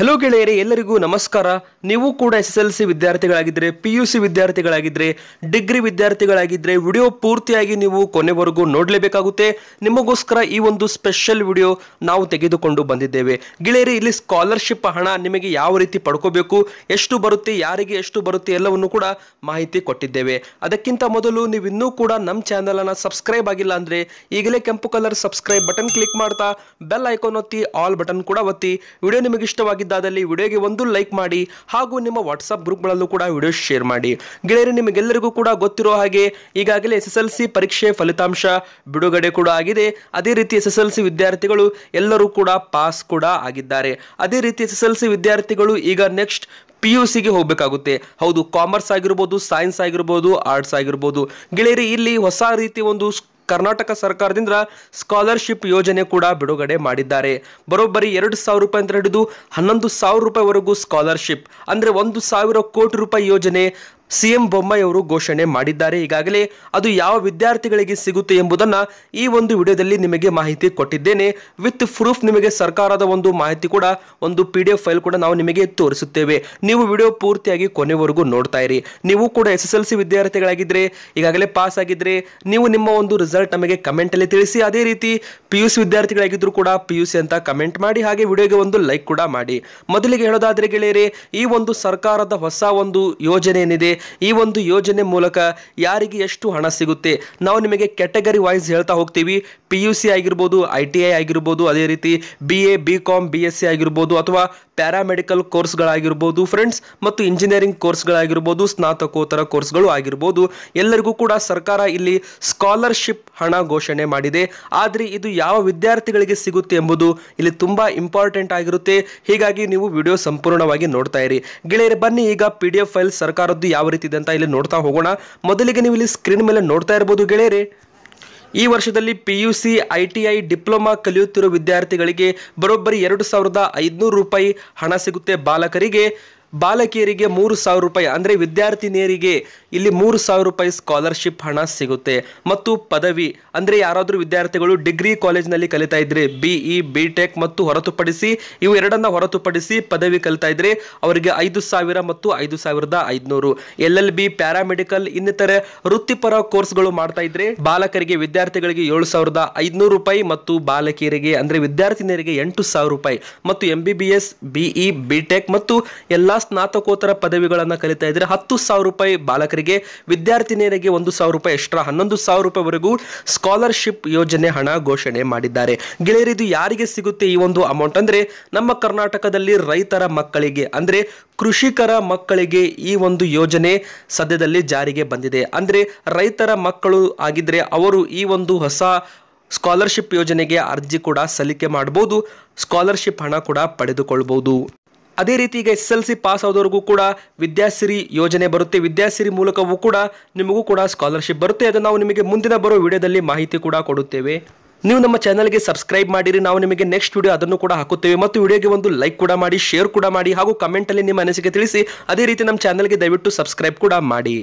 hello ಗೆಳೆಯರೇ ಎಲ್ಲರಿಗೂ ನಮಸ್ಕಾರ ನೀವು ಕೂಡ ಎಸ್ ಎಸ್ ಎಲ್ ಸಿ ವಿದ್ಯಾರ್ಥಿಗಳಾಗಿದ್ದರೆ ಪಿ ಯು ಸಿ ವಿದ್ಯಾರ್ಥಿಗಳಾಗಿದ್ದರೆ ಡಿಗ್ರಿ ವಿದ್ಯಾರ್ಥಿಗಳಾಗಿದ್ದರೆ ವಿಡಿಯೋ ಪೂರ್ತಿಯಾಗಿ ನೀವು ಕೊನೆವರೆಗೂ ನೋಡಲೇಬೇಕಾಗುತ್ತೆ ನಿಮಗೋಸ್ಕರ ಈ ಒಂದು ಸ್ಪೆಷಲ್ ವಿಡಿಯೋ ನಾವು ತೆಗೆದುಕೊಂಡು ಬಂದಿದ್ದೇವೆ ಗೆಳೆಯರಿ ಇಲ್ಲಿ ಸ್ಕಾಲರ್ಶಿಪ್ ಹಣ ನಿಮಗೆ ಯಾವ ರೀತಿ ಪಡ್ಕೋಬೇಕು ಎಷ್ಟು ಬರುತ್ತೆ ಯಾರಿಗೆ ಎಷ್ಟು ಬರುತ್ತೆ ಎಲ್ಲವನ್ನು ಕೂಡ ಮಾಹಿತಿ ಕೊಟ್ಟಿದ್ದೇವೆ ಅದಕ್ಕಿಂತ ಮೊದಲು ನೀವು ಇನ್ನೂ ಕೂಡ ನಮ್ಮ ಚಾನಲನ್ನು ಸಬ್ಸ್ಕ್ರೈಬ್ ಆಗಿಲ್ಲ ಅಂದರೆ ಈಗಲೇ ಕೆಂಪು ಕಲರ್ ಸಬ್ಸ್ಕ್ರೈಬ್ ಬಟನ್ ಕ್ಲಿಕ್ ಮಾಡ್ತಾ ಬೆಲ್ ಐಕಾನ್ ಒತ್ತಿ ಆಲ್ ಬಟನ್ ಕೂಡ ಒತ್ತಿ ವಿಡಿಯೋ ನಿಮಗೆ ಇಷ್ಟವಾಗಿದೆ ಇದ್ದಾದಲ್ಲಿ ವಿಡಿಯೋಗೆ ಒಂದು ಲೈಕ್ ಮಾಡಿ ಹಾಗೂ ನಿಮ್ಮ ವಾಟ್ಸಪ್ ಗ್ರೂಪ್ಗಳಲ್ಲೂ ಕೂಡ ವಿಡಿಯೋ ಶೇರ್ ಮಾಡಿ ಗೆಳೆಯರು ನಿಮಗೆಲ್ಲರಿಗೂ ಕೂಡ ಗೊತ್ತಿರೋ ಹಾಗೆ ಈಗಾಗಲೇ ಎಸ್ ಎಸ್ ಎಲ್ ಸಿ ಪರೀಕ್ಷೆ ಫಲಿತಾಂಶ ಬಿಡುಗಡೆ ಕೂಡ ಆಗಿದೆ ಅದೇ ರೀತಿ ಎಸ್ ಎಸ್ ಎಲ್ ಸಿ ವಿದ್ಯಾರ್ಥಿಗಳು ಎಲ್ಲರೂ ಕೂಡ ಪಾಸ್ ಕೂಡ ಆಗಿದ್ದಾರೆ ಅದೇ ರೀತಿ ಎಸ್ ಎಸ್ ಎಲ್ ಸಿ ವಿದ್ಯಾರ್ಥಿಗಳು ಈಗ ನೆಕ್ಸ್ಟ್ ಪಿ ಯು ಸಿಗೆ ಹೋಗಬೇಕಾಗುತ್ತೆ ಹೌದು ಕಾಮರ್ಸ್ ಆಗಿರ್ಬೋದು ಸೈನ್ಸ್ ಆಗಿರ್ಬೋದು ಆರ್ಟ್ಸ್ ಆಗಿರ್ಬೋದು ಗೆಳೆಯರಿ ಇಲ್ಲಿ ಹೊಸ ರೀತಿ ಒಂದು ಕರ್ನಾಟಕ ಸರ್ಕಾರದಿಂದ ಸ್ಕಾಲರ್ಶಿಪ್ ಯೋಜನೆ ಕೂಡ ಬಿಡುಗಡೆ ಮಾಡಿದ್ದಾರೆ ಬರೋಬ್ಬರಿ ಎರಡು ಸಾವಿರ ರೂಪಾಯಿ ಅಂತ ಹಿಡಿದು ಹನ್ನೊಂದು ಸಾವಿರ ರೂಪಾಯಿವರೆಗೂ ಸ್ಕಾಲರ್ಶಿಪ್ ಅಂದರೆ ಒಂದು ಸಾವಿರ ಕೋಟಿ ರೂಪಾಯಿ ಯೋಜನೆ ಸಿಎಂ ಅವರು ಘೋಷಣೆ ಮಾಡಿದ್ದಾರೆ ಈಗಾಗಲೇ ಅದು ಯಾವ ವಿದ್ಯಾರ್ಥಿಗಳಿಗೆ ಸಿಗುತ್ತೆ ಎಂಬುದನ್ನು ಈ ಒಂದು ವಿಡಿಯೋದಲ್ಲಿ ನಿಮಗೆ ಮಾಹಿತಿ ಕೊಟ್ಟಿದ್ದೇನೆ ವಿತ್ ಪ್ರೂಫ್ ನಿಮಗೆ ಸರ್ಕಾರದ ಒಂದು ಮಾಹಿತಿ ಕೂಡ ಒಂದು ಪಿ ಡಿ ಎಫ್ ಫೈಲ್ ಕೂಡ ನಾವು ನಿಮಗೆ ತೋರಿಸುತ್ತೇವೆ ನೀವು ವಿಡಿಯೋ ಪೂರ್ತಿಯಾಗಿ ಕೊನೆವರೆಗೂ ನೋಡ್ತಾ ಇರಿ ನೀವು ಕೂಡ ಎಸ್ ಎಸ್ ಎಲ್ ಸಿ ವಿದ್ಯಾರ್ಥಿಗಳಾಗಿದ್ದರೆ ಈಗಾಗಲೇ ಪಾಸ್ ಆಗಿದ್ದರೆ ನೀವು ನಿಮ್ಮ ಒಂದು ರಿಸಲ್ಟ್ ನಮಗೆ ಕಮೆಂಟಲ್ಲಿ ತಿಳಿಸಿ ಅದೇ ರೀತಿ ಪಿ ಯು ಸಿ ವಿದ್ಯಾರ್ಥಿಗಳಾಗಿದ್ದರೂ ಕೂಡ ಪಿ ಯು ಸಿ ಅಂತ ಕಮೆಂಟ್ ಮಾಡಿ ಹಾಗೆ ವಿಡಿಯೋಗೆ ಒಂದು ಲೈಕ್ ಕೂಡ ಮಾಡಿ ಮೊದಲಿಗೆ ಹೇಳೋದಾದರೆ ಗೆಳೆಯರೆ ಈ ಒಂದು ಸರ್ಕಾರದ ಹೊಸ ಒಂದು ಯೋಜನೆ ಏನಿದೆ ಈ ಒಂದು ಯೋಜನೆ ಮೂಲಕ ಯಾರಿಗೆ ಎಷ್ಟು ಹಣ ಸಿಗುತ್ತೆ ನಾವು ನಿಮಗೆ ಕ್ಯಾಟಗರಿ ವೈಸ್ ಹೇಳ್ತಾ ಹೋಗ್ತೀವಿ ಪಿ ಯು ಸಿ ಆಗಿರ್ಬೋದು ಐ ಟಿ ಐ ಆಗಿರ್ಬೋದು ಅದೇ ರೀತಿ B A B com B S C ಆಗಿರ್ಬೋದು ಅಥವಾ ಪ್ಯಾರಾಮೆಡಿಕಲ್ ಕೋರ್ಸ್ಗಳಾಗಿರ್ಬೋದು ಫ್ರೆಂಡ್ಸ್ ಮತ್ತು ಇಂಜಿನಿಯರಿಂಗ್ ಕೋರ್ಸ್ಗಳಾಗಿರ್ಬೋದು ಸ್ನಾತಕೋತ್ತರ ಕೋರ್ಸ್ಗಳು ಆಗಿರ್ಬೋದು ಎಲ್ಲರಿಗೂ ಕೂಡ ಸರ್ಕಾರ ಇಲ್ಲಿ ಸ್ಕಾಲರ್ಶಿಪ್ ಹಣ ಘೋಷಣೆ ಮಾಡಿದೆ ಆದರೆ ಇದು ಯಾವ ವಿದ್ಯಾರ್ಥಿಗಳಿಗೆ ಸಿಗುತ್ತೆ ಎಂಬುದು ಇಲ್ಲಿ ತುಂಬ ಇಂಪಾರ್ಟೆಂಟ್ ಆಗಿರುತ್ತೆ ಹೀಗಾಗಿ ನೀವು ವಿಡಿಯೋ ಸಂಪೂರ್ಣವಾಗಿ ನೋಡ್ತಾ ಇರಿ ಗೆಳೆಯರು ಬನ್ನಿ ಈಗ ಪಿ ಡಿ ಎಫ್ ಫೈಲ್ ಸರ್ಕಾರದ್ದು ಯಾವ ರೀತಿ ಇದೆ ಅಂತ ಇಲ್ಲಿ ನೋಡ್ತಾ ಹೋಗೋಣ ಮೊದಲಿಗೆ ನೀವು ಇಲ್ಲಿ ಸ್ಕ್ರೀನ್ ಮೇಲೆ ನೋಡ್ತಾ ಇರ್ಬೋದು ಗೆಳೆಯರೇ ಈ ವರ್ಷದಲ್ಲಿ ಪಿಯುಸಿ ಐಟಿಐ ಡಿಪ್ಲೊಮಾ ಕಲಿಯುತ್ತಿರುವ ವಿದ್ಯಾರ್ಥಿಗಳಿಗೆ ಬರೋಬ್ಬರಿ ಎರಡು ಸಾವಿರದ ಐದುನೂರು ರೂಪಾಯಿ ಹಣ ಸಿಗುತ್ತೆ ಬಾಲಕರಿಗೆ ಬಾಲಕಿಯರಿಗೆ ಮೂರು ಸಾವಿರ ರೂಪಾಯಿ ಅಂದರೆ ವಿದ್ಯಾರ್ಥಿನಿಯರಿಗೆ ಇಲ್ಲಿ ಮೂರು ಸಾವಿರ ರೂಪಾಯಿ ಸ್ಕಾಲರ್ಶಿಪ್ ಹಣ ಸಿಗುತ್ತೆ ಮತ್ತು ಪದವಿ ಅಂದರೆ ಯಾರಾದರೂ ವಿದ್ಯಾರ್ಥಿಗಳು ಡಿಗ್ರಿ ಕಾಲೇಜ್ನಲ್ಲಿ ಕಲಿತಾ ಇದ್ರೆ ಬಿ ಇ ಬಿ ಟೆಕ್ ಮತ್ತು ಹೊರತುಪಡಿಸಿ ಇವು ಎರಡನ್ನ ಹೊರತುಪಡಿಸಿ ಪದವಿ ಕಲಿತಾ ಇದ್ರೆ ಅವರಿಗೆ ಐದು ಸಾವಿರ ಮತ್ತು ಐದು ಸಾವಿರದ ಐದುನೂರು ಎಲ್ ಎಲ್ ಬಿ ಪ್ಯಾರಾಮೆಡಿಕಲ್ ಇನ್ನಿತರ ವೃತ್ತಿಪರ ಕೋರ್ಸ್ಗಳು ಮಾಡ್ತಾ ಇದ್ರೆ ಬಾಲಕರಿಗೆ ವಿದ್ಯಾರ್ಥಿಗಳಿಗೆ ಏಳು ಸಾವಿರದ ಐದುನೂರು ರೂಪಾಯಿ ಮತ್ತು ಬಾಲಕಿಯರಿಗೆ ಅಂದರೆ ವಿದ್ಯಾರ್ಥಿನಿಯರಿಗೆ ಎಂಟು ಸಾವಿರ ರೂಪಾಯಿ ಮತ್ತು M B B S BE B tech ಮತ್ತು ಎಲ್ಲ ಸ್ನಾತಕೋತ್ತರ ಪದವಿಗಳನ್ನು ಕಲಿತಾ ಇದ್ದರೆ ಹತ್ತು ಸಾವಿರ ರೂಪಾಯಿ ಬಾಲಕರಿಗೆ ವಿದ್ಯಾರ್ಥಿನಿಯರಿಗೆ ಒಂದು ಸಾವಿರ ರೂಪಾಯಿ ಎಕ್ಸ್ಟ್ರಾ ಹನ್ನೊಂದು ಸಾವಿರ ರೂಪಾಯಿವರೆಗೂ ಸ್ಕಾಲರ್ಶಿಪ್ ಯೋಜನೆ ಹಣ ಘೋಷಣೆ ಮಾಡಿದ್ದಾರೆ ಗೆಳೆಯರಿದು ಯಾರಿಗೆ ಸಿಗುತ್ತೆ ಈ ಒಂದು ಅಮೌಂಟ್ ಅಂದರೆ ನಮ್ಮ ಕರ್ನಾಟಕದಲ್ಲಿ ರೈತರ ಮಕ್ಕಳಿಗೆ ಅಂದರೆ ಕೃಷಿಕರ ಮಕ್ಕಳಿಗೆ ಈ ಒಂದು ಯೋಜನೆ ಸದ್ಯದಲ್ಲಿ ಜಾರಿಗೆ ಬಂದಿದೆ ಅಂದರೆ ರೈತರ ಮಕ್ಕಳು ಆಗಿದ್ದರೆ ಅವರು ಈ ಒಂದು ಹೊಸ ಸ್ಕಾಲರ್ಶಿಪ್ ಯೋಜನೆಗೆ ಅರ್ಜಿ ಕೂಡ ಸಲ್ಲಿಕೆ ಮಾಡ್ಬೋದು ಸ್ಕಾಲರ್ಶಿಪ್ ಹಣ ಕೂಡ ಪಡೆದುಕೊಳ್ಬೋದು ಅದೇ ರೀತಿ ಈಗ ಎಸ್ ಎಲ್ ಸಿ ಪಾಸ್ ಆದವರಿಗೂ ಕೂಡ ವಿದ್ಯಾಸಿರಿ ಯೋಜನೆ ಬರುತ್ತೆ ವಿದ್ಯಾಸಿರಿ ಮೂಲಕವೂ ಕೂಡ ನಿಮಗೂ ಕೂಡ ಸ್ಕಾಲರ್ಶಿಪ್ ಬರುತ್ತೆ ಅದು ನಾವು ನಿಮಗೆ ಮುಂದಿನ ಬರೋ ವಿಡಿಯೋದಲ್ಲಿ ಮಾಹಿತಿ ಕೂಡ ಕೊಡುತ್ತೇವೆ ನೀವು ನಮ್ಮ ಚಾನಲ್ಗೆ ಸಬ್ಸ್ಕ್ರೈಬ್ ಮಾಡಿರಿ ನಾವು ನಿಮಗೆ ನೆಕ್ಸ್ಟ್ ವಿಡಿಯೋ ಅದನ್ನು ಕೂಡ ಹಾಕುತ್ತೇವೆ ಮತ್ತು ವಿಡಿಯೋಗೆ ಒಂದು ಲೈಕ್ ಕೂಡ ಮಾಡಿ ಶೇರ್ ಕೂಡ ಮಾಡಿ ಹಾಗೂ ಕಮೆಂಟಲ್ಲಿ ನಿಮ್ಮ ಅನಿಸಿಕೆ ತಿಳಿಸಿ ಅದೇ ರೀತಿ ನಮ್ಮ ಚಾನಲ್ಗೆ ದಯವಿಟ್ಟು ಸಬ್ಸ್ಕ್ರೈಬ್ ಕೂಡ ಮಾಡಿ